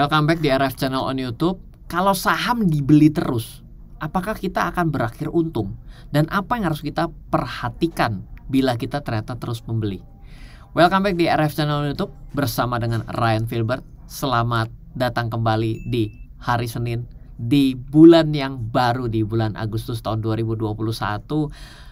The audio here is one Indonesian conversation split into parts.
Welcome back di RF Channel on YouTube. Kalau saham dibeli terus, apakah kita akan berakhir untung? Dan apa yang harus kita perhatikan bila kita ternyata terus membeli? Welcome back di RF Channel on YouTube bersama dengan Ryan Filbert. Selamat datang kembali di hari Senin di bulan yang baru di bulan Agustus tahun 2021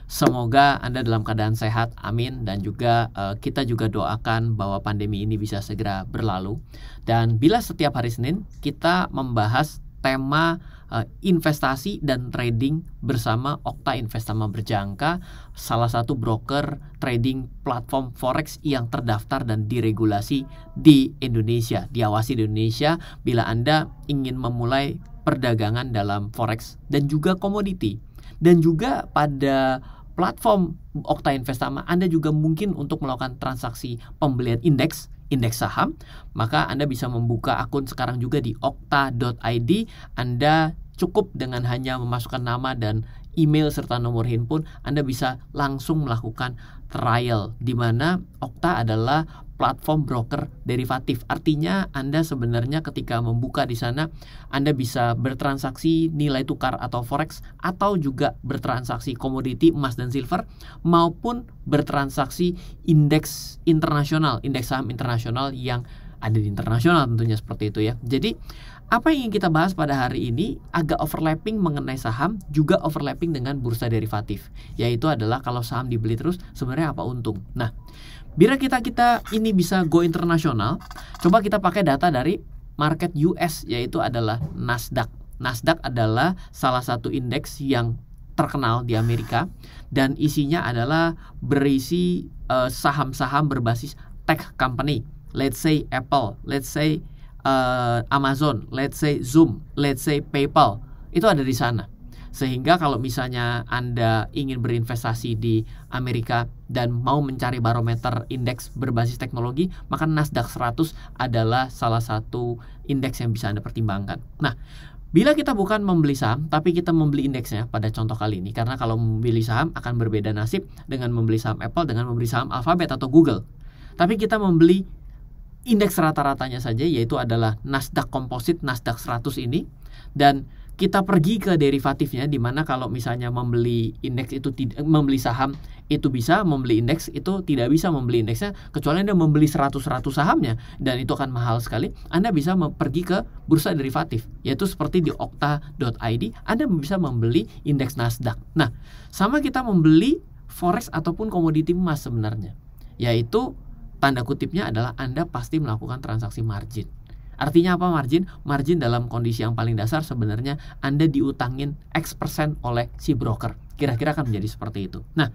Semoga Anda dalam keadaan sehat, amin. Dan juga uh, kita juga doakan bahwa pandemi ini bisa segera berlalu. Dan bila setiap hari Senin kita membahas tema eh, investasi dan trading bersama Okta Investama Berjangka, salah satu broker trading platform forex yang terdaftar dan diregulasi di Indonesia, diawasi di Indonesia. Bila Anda ingin memulai perdagangan dalam forex dan juga komoditi dan juga pada platform Okta Investama Anda juga mungkin untuk melakukan transaksi pembelian indeks indeks saham, maka Anda bisa membuka akun sekarang juga di okta.id. Anda cukup dengan hanya memasukkan nama dan email serta nomor handphone, Anda bisa langsung melakukan trial di mana Okta adalah platform broker derivatif. Artinya Anda sebenarnya ketika membuka di sana Anda bisa bertransaksi nilai tukar atau forex atau juga bertransaksi komoditi emas dan silver maupun bertransaksi indeks internasional, indeks saham internasional yang ada di internasional tentunya seperti itu ya. Jadi apa yang ingin kita bahas pada hari ini agak overlapping mengenai saham juga overlapping dengan bursa derivatif yaitu adalah kalau saham dibeli terus sebenarnya apa untung nah bila kita kita ini bisa go internasional coba kita pakai data dari market US yaitu adalah Nasdaq Nasdaq adalah salah satu indeks yang terkenal di Amerika dan isinya adalah berisi eh, saham-saham uh, berbasis tech company let's say Apple let's say uh, Amazon, let's say Zoom, let's say PayPal, itu ada di sana. Sehingga kalau misalnya Anda ingin berinvestasi di Amerika dan mau mencari barometer indeks berbasis teknologi, maka Nasdaq 100 adalah salah satu indeks yang bisa Anda pertimbangkan. Nah, Bila kita bukan membeli saham, tapi kita membeli indeksnya pada contoh kali ini, karena kalau membeli saham akan berbeda nasib dengan membeli saham Apple dengan membeli saham Alphabet atau Google. Tapi kita membeli indeks rata-ratanya saja yaitu adalah Nasdaq Composite Nasdaq 100 ini dan kita pergi ke derivatifnya di mana kalau misalnya membeli indeks itu tidak eh, membeli saham itu bisa membeli indeks itu tidak bisa membeli indeksnya kecuali Anda membeli 100 100 sahamnya dan itu akan mahal sekali. Anda bisa pergi ke bursa derivatif yaitu seperti di okta.id Anda bisa membeli indeks Nasdaq. Nah, sama kita membeli forex ataupun komoditi emas sebenarnya yaitu tanda kutipnya adalah Anda pasti melakukan transaksi margin. Artinya apa margin? Margin dalam kondisi yang paling dasar sebenarnya Anda diutangin X% persen oleh si broker. Kira-kira akan menjadi seperti itu. Nah,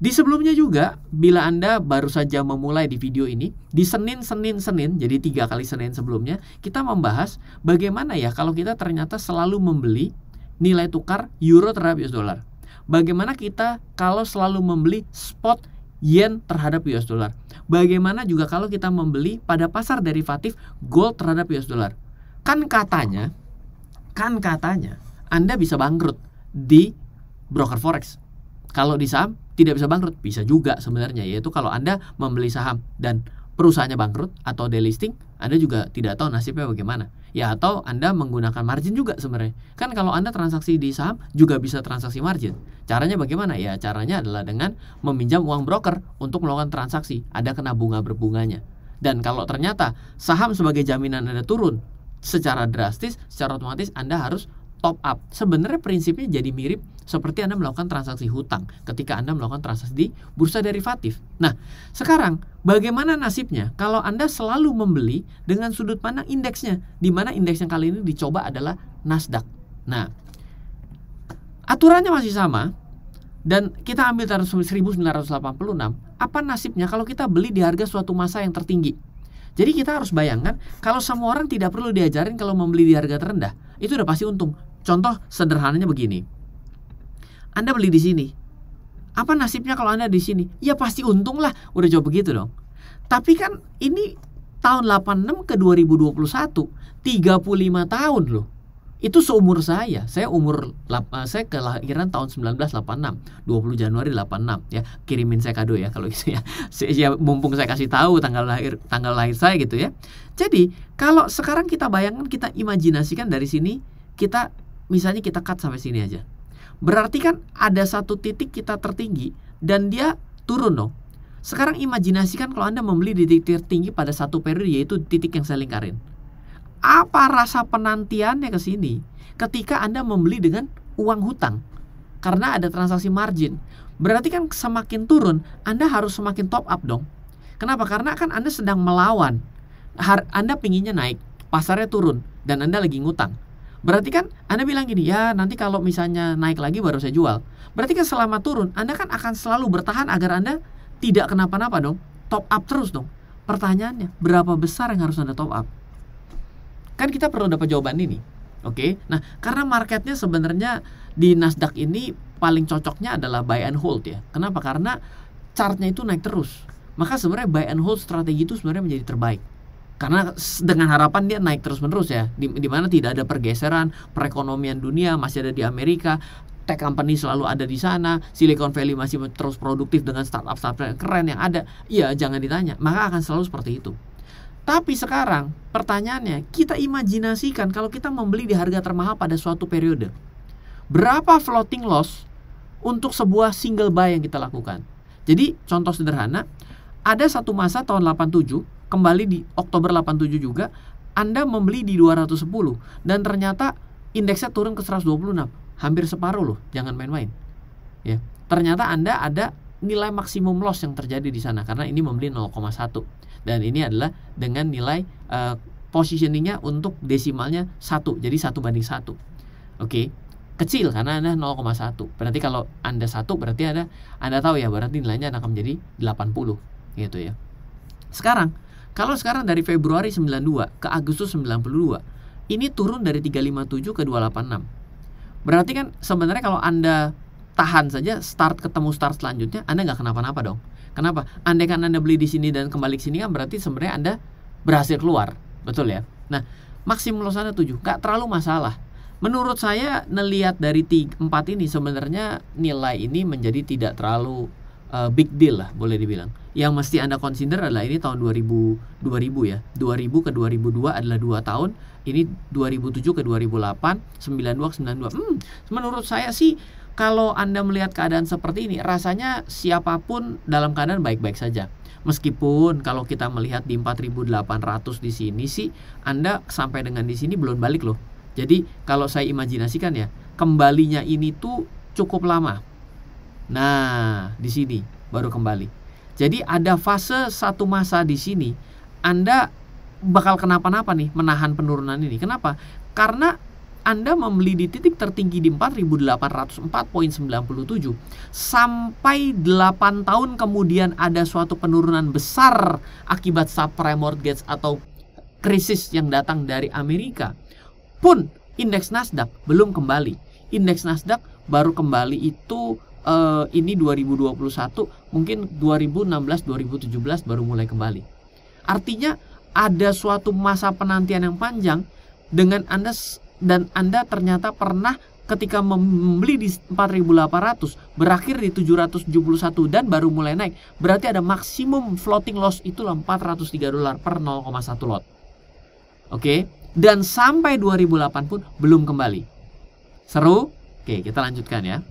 di sebelumnya juga, bila Anda baru saja memulai di video ini, di Senin, Senin, Senin, jadi tiga kali Senin sebelumnya, kita membahas bagaimana ya kalau kita ternyata selalu membeli nilai tukar euro terhadap US dollar. Bagaimana kita kalau selalu membeli spot yen terhadap US dollar. Bagaimana juga kalau kita membeli pada pasar derivatif gold terhadap US dollar? Kan katanya, kan katanya Anda bisa bangkrut di broker forex. Kalau di saham tidak bisa bangkrut, bisa juga sebenarnya yaitu kalau Anda membeli saham dan perusahaannya bangkrut atau delisting, Anda juga tidak tahu nasibnya bagaimana ya atau Anda menggunakan margin juga sebenarnya. Kan kalau Anda transaksi di saham juga bisa transaksi margin. Caranya bagaimana? Ya caranya adalah dengan meminjam uang broker untuk melakukan transaksi. Ada kena bunga berbunganya. Dan kalau ternyata saham sebagai jaminan Anda turun secara drastis, secara otomatis Anda harus top up. Sebenarnya prinsipnya jadi mirip seperti Anda melakukan transaksi hutang ketika Anda melakukan transaksi di bursa derivatif. Nah, sekarang bagaimana nasibnya kalau Anda selalu membeli dengan sudut pandang indeksnya, di mana indeks yang kali ini dicoba adalah Nasdaq. Nah, aturannya masih sama dan kita ambil tahun 1986, apa nasibnya kalau kita beli di harga suatu masa yang tertinggi? Jadi kita harus bayangkan kalau semua orang tidak perlu diajarin kalau membeli di harga terendah, itu udah pasti untung. Contoh sederhananya begini. Anda beli di sini. Apa nasibnya kalau Anda di sini? Ya pasti untung lah, udah jawab begitu dong. Tapi kan ini tahun 86 ke 2021, 35 tahun loh itu seumur saya. Saya umur eh, saya kelahiran tahun 1986, 20 Januari 86 ya. Kirimin saya kado ya kalau gitu ya. Saya mumpung saya kasih tahu tanggal lahir tanggal lahir saya gitu ya. Jadi, kalau sekarang kita bayangkan kita imajinasikan dari sini kita misalnya kita cut sampai sini aja. Berarti kan ada satu titik kita tertinggi dan dia turun dong. Sekarang imajinasikan kalau Anda membeli di titik tertinggi pada satu periode yaitu titik yang saya lingkarin apa rasa penantiannya ke sini ketika Anda membeli dengan uang hutang? Karena ada transaksi margin. Berarti kan semakin turun, Anda harus semakin top up dong. Kenapa? Karena kan Anda sedang melawan. Anda pinginnya naik, pasarnya turun, dan Anda lagi ngutang. Berarti kan Anda bilang gini, ya nanti kalau misalnya naik lagi baru saya jual. Berarti kan selama turun, Anda kan akan selalu bertahan agar Anda tidak kenapa-napa dong. Top up terus dong. Pertanyaannya, berapa besar yang harus Anda top up? Kan kita perlu dapat jawaban ini. Oke. Okay? Nah, karena marketnya sebenarnya di Nasdaq ini paling cocoknya adalah buy and hold ya. Kenapa? Karena chartnya itu naik terus. Maka sebenarnya buy and hold strategi itu sebenarnya menjadi terbaik. Karena dengan harapan dia naik terus-menerus ya, di, di mana tidak ada pergeseran perekonomian dunia masih ada di Amerika, tech company selalu ada di sana, Silicon Valley masih terus produktif dengan startup startup keren yang ada, Iya, jangan ditanya, maka akan selalu seperti itu. Tapi sekarang pertanyaannya, kita imajinasikan kalau kita membeli di harga termahal pada suatu periode. Berapa floating loss untuk sebuah single buy yang kita lakukan? Jadi contoh sederhana, ada satu masa tahun 87, kembali di Oktober 87 juga, Anda membeli di 210 dan ternyata indeksnya turun ke 126, hampir separuh loh, jangan main-main. Ya, ternyata Anda ada nilai maksimum loss yang terjadi di sana karena ini membeli 0,1 dan ini adalah dengan nilai uh, positioningnya untuk desimalnya satu jadi satu banding satu oke okay? kecil karena anda 0,1 berarti kalau anda satu berarti anda anda tahu ya berarti nilainya akan menjadi 80 gitu ya sekarang kalau sekarang dari Februari 92 ke Agustus 92 ini turun dari 357 ke 286 berarti kan sebenarnya kalau anda tahan saja start ketemu start selanjutnya anda nggak kenapa-napa dong Kenapa? Andai kan Anda beli di sini dan kembali ke sini kan berarti sebenarnya Anda berhasil keluar. Betul ya? Nah, maksimum loss Anda 7. Nggak terlalu masalah. Menurut saya nelihat dari empat 4 ini sebenarnya nilai ini menjadi tidak terlalu uh, big deal lah boleh dibilang. Yang mesti Anda consider adalah ini tahun 2000 2000 ya. 2000 ke 2002 adalah 2 tahun. Ini 2007 ke 2008, 92 ke 92. Hmm, menurut saya sih kalau Anda melihat keadaan seperti ini, rasanya siapapun dalam keadaan baik-baik saja. Meskipun kalau kita melihat di 4800 di sini sih Anda sampai dengan di sini belum balik loh. Jadi kalau saya imajinasikan ya, kembalinya ini tuh cukup lama. Nah, di sini baru kembali. Jadi ada fase satu masa di sini Anda bakal kenapa-napa nih menahan penurunan ini. Kenapa? Karena anda membeli di titik tertinggi di 4804.97 sampai 8 tahun kemudian ada suatu penurunan besar akibat subprime mortgage atau krisis yang datang dari Amerika pun indeks Nasdaq belum kembali. Indeks Nasdaq baru kembali itu eh, ini 2021 mungkin 2016 2017 baru mulai kembali. Artinya ada suatu masa penantian yang panjang dengan Anda dan Anda ternyata pernah ketika membeli di 4.800 berakhir di 771 dan baru mulai naik berarti ada maksimum floating loss itulah 403 dolar per 0,1 lot. Oke, okay? dan sampai 2008 pun belum kembali. Seru? Oke, okay, kita lanjutkan ya.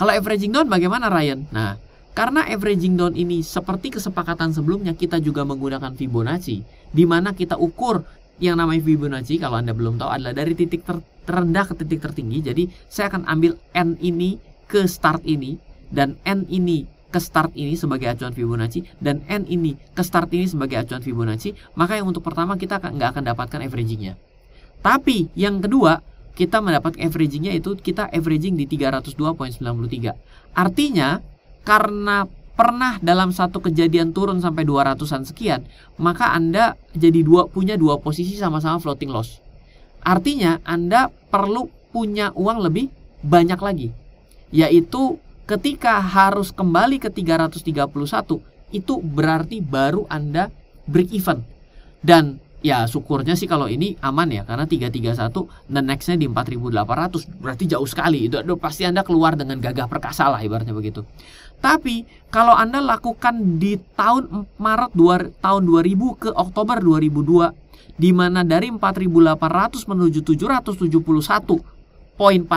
Kalau averaging down bagaimana Ryan? Nah, karena averaging down ini seperti kesepakatan sebelumnya kita juga menggunakan Fibonacci di mana kita ukur yang namanya Fibonacci kalau Anda belum tahu adalah dari titik ter terendah ke titik tertinggi. Jadi saya akan ambil N ini ke start ini dan N ini ke start ini sebagai acuan Fibonacci dan N ini ke start ini sebagai acuan Fibonacci, maka yang untuk pertama kita nggak akan dapatkan averagingnya. Tapi yang kedua, kita mendapat averagingnya itu kita averaging di 302.93. Artinya, karena pernah dalam satu kejadian turun sampai 200-an sekian, maka Anda jadi dua punya dua posisi sama-sama floating loss. Artinya Anda perlu punya uang lebih banyak lagi. Yaitu ketika harus kembali ke 331 itu berarti baru Anda break even. Dan ya syukurnya sih kalau ini aman ya karena 331 the nextnya di 4800 berarti jauh sekali itu pasti anda keluar dengan gagah perkasa lah ibaratnya begitu tapi kalau anda lakukan di tahun Maret 2, tahun 2000 ke Oktober 2002 di mana dari 4800 menuju 771 poin 49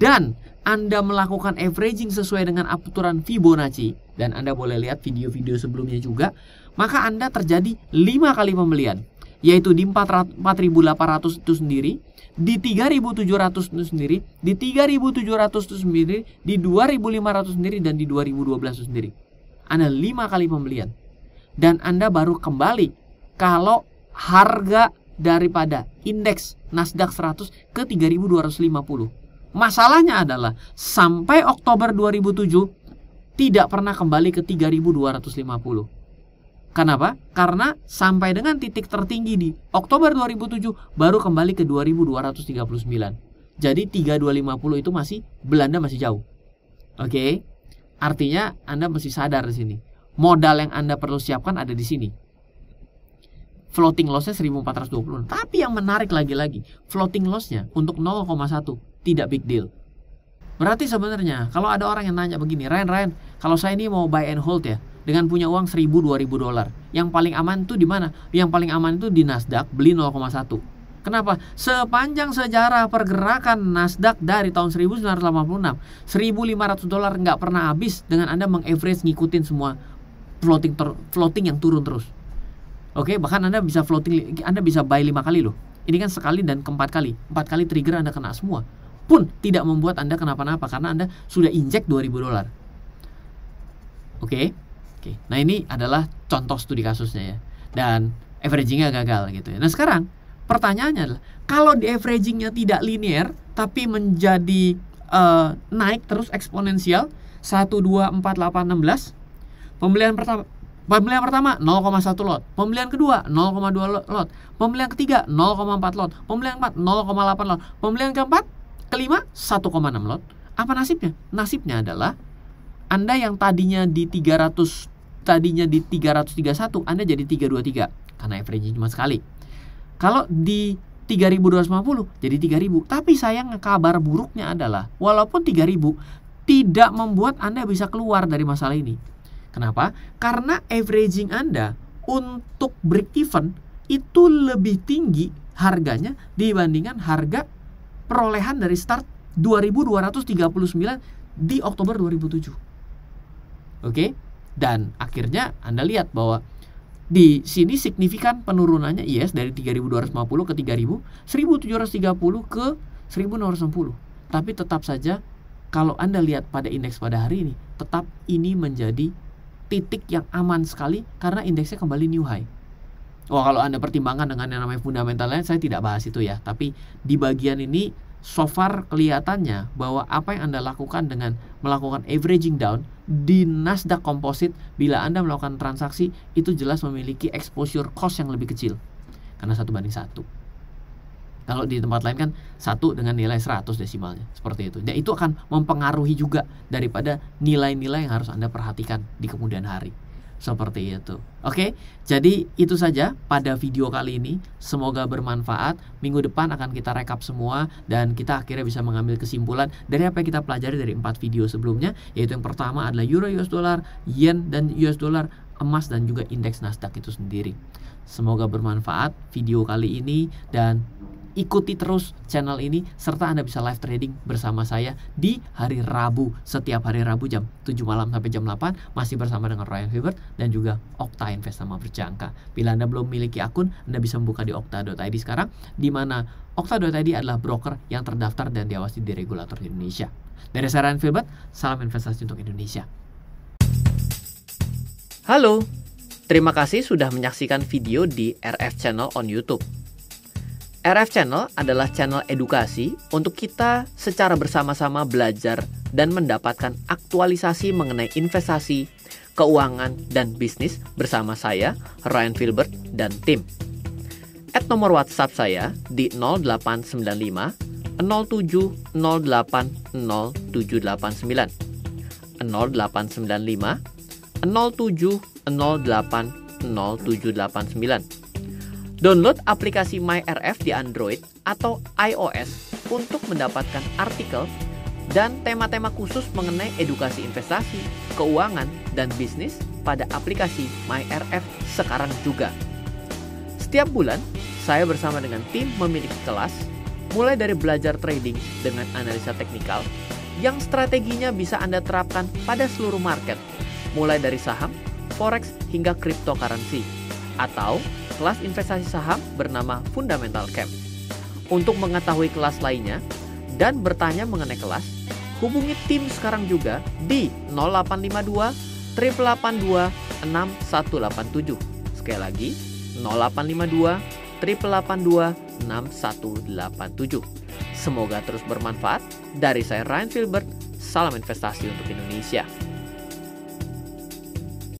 dan anda melakukan averaging sesuai dengan aturan Fibonacci dan Anda boleh lihat video-video sebelumnya juga, maka Anda terjadi 5 kali pembelian, yaitu di 4800 itu sendiri, di 3700 itu sendiri, di 3700 itu sendiri, di 2500 sendiri dan di 2012 itu sendiri. Anda 5 kali pembelian dan Anda baru kembali kalau harga daripada indeks Nasdaq 100 ke 3250. Masalahnya adalah sampai Oktober 2007 tidak pernah kembali ke 3250. Kenapa? Karena sampai dengan titik tertinggi di Oktober 2007 baru kembali ke 2239. Jadi 3250 itu masih Belanda masih jauh. Oke. Okay? Artinya Anda mesti sadar di sini. Modal yang Anda perlu siapkan ada di sini floating loss-nya 1420 tapi yang menarik lagi-lagi floating loss-nya untuk 0,1 tidak big deal. Berarti sebenarnya kalau ada orang yang nanya begini, Ryan, Ryan, kalau saya ini mau buy and hold ya, dengan punya uang 1000 2000 dolar, yang paling aman itu di mana? Yang paling aman itu di Nasdaq beli 0,1. Kenapa? Sepanjang sejarah pergerakan Nasdaq dari tahun 1986, 1500 dolar nggak pernah habis dengan Anda mengaverage ngikutin semua floating floating yang turun terus. Oke, okay? bahkan Anda bisa floating Anda bisa buy 5 kali loh. Ini kan sekali dan keempat kali. Empat kali trigger Anda kena semua pun tidak membuat Anda kenapa-napa karena Anda sudah injek 2000 dolar. Oke. Oke. Nah, ini adalah contoh studi kasusnya ya. Dan averagingnya gagal gitu ya. Nah, sekarang pertanyaannya adalah kalau di averagingnya tidak linear tapi menjadi uh, naik terus eksponensial 1 2 4 8 16 pembelian pertama Pembelian pertama 0,1 lot, pembelian kedua 0,2 lot, pembelian ketiga 0,4 lot, pembelian keempat 0,8 lot, pembelian keempat Kelima, 1,6 lot. Apa nasibnya? Nasibnya adalah Anda yang tadinya di 300 tadinya di 331, Anda jadi 323 karena average cuma sekali. Kalau di 3250 jadi 3000. Tapi sayang kabar buruknya adalah walaupun 3000 tidak membuat Anda bisa keluar dari masalah ini. Kenapa? Karena averaging Anda untuk break even itu lebih tinggi harganya dibandingkan harga perolehan dari start 2239 di Oktober 2007. Oke? Dan akhirnya Anda lihat bahwa di sini signifikan penurunannya yes dari 3250 ke 3000, 1730 ke 1610. Tapi tetap saja kalau Anda lihat pada indeks pada hari ini, tetap ini menjadi titik yang aman sekali karena indeksnya kembali new high. Oh kalau Anda pertimbangkan dengan yang namanya fundamental lain saya tidak bahas itu ya. Tapi di bagian ini so far kelihatannya bahwa apa yang Anda lakukan dengan melakukan averaging down di Nasdaq Composite bila Anda melakukan transaksi itu jelas memiliki exposure cost yang lebih kecil karena satu banding satu. Kalau di tempat lain kan satu dengan nilai 100 desimalnya seperti itu. Dan itu akan mempengaruhi juga daripada nilai-nilai yang harus Anda perhatikan di kemudian hari seperti itu. Oke, jadi itu saja pada video kali ini. Semoga bermanfaat. Minggu depan akan kita rekap semua dan kita akhirnya bisa mengambil kesimpulan dari apa yang kita pelajari dari empat video sebelumnya, yaitu yang pertama adalah euro US dollar, yen dan US dollar, emas dan juga indeks Nasdaq itu sendiri. Semoga bermanfaat video kali ini dan Ikuti terus channel ini serta Anda bisa live trading bersama saya di hari Rabu setiap hari Rabu jam 7 malam sampai jam 8 masih bersama dengan Ryan Hubert dan juga Okta Invest sama Berjangka. Bila Anda belum memiliki akun, Anda bisa membuka di okta.id sekarang di mana okta.id adalah broker yang terdaftar dan diawasi di regulator di Indonesia. Dari saya Ryan Hubert, salam investasi untuk Indonesia. Halo, terima kasih sudah menyaksikan video di RF Channel on YouTube. RF Channel adalah channel edukasi untuk kita secara bersama-sama belajar dan mendapatkan aktualisasi mengenai investasi, keuangan, dan bisnis bersama saya, Ryan Filbert, dan tim. At nomor WhatsApp saya di 0895 07 08 0789 0895 07 08 0789 Download aplikasi MyRF di Android atau iOS untuk mendapatkan artikel dan tema-tema khusus mengenai edukasi investasi, keuangan, dan bisnis pada aplikasi MyRF sekarang juga. Setiap bulan, saya bersama dengan tim memiliki kelas, mulai dari belajar trading dengan analisa teknikal, yang strateginya bisa Anda terapkan pada seluruh market, mulai dari saham, forex, hingga cryptocurrency atau kelas investasi saham bernama Fundamental Camp. Untuk mengetahui kelas lainnya dan bertanya mengenai kelas, hubungi tim sekarang juga di 0852 382 6187. Sekali lagi, 0852 382 6187. Semoga terus bermanfaat. Dari saya Ryan Filbert, salam investasi untuk Indonesia.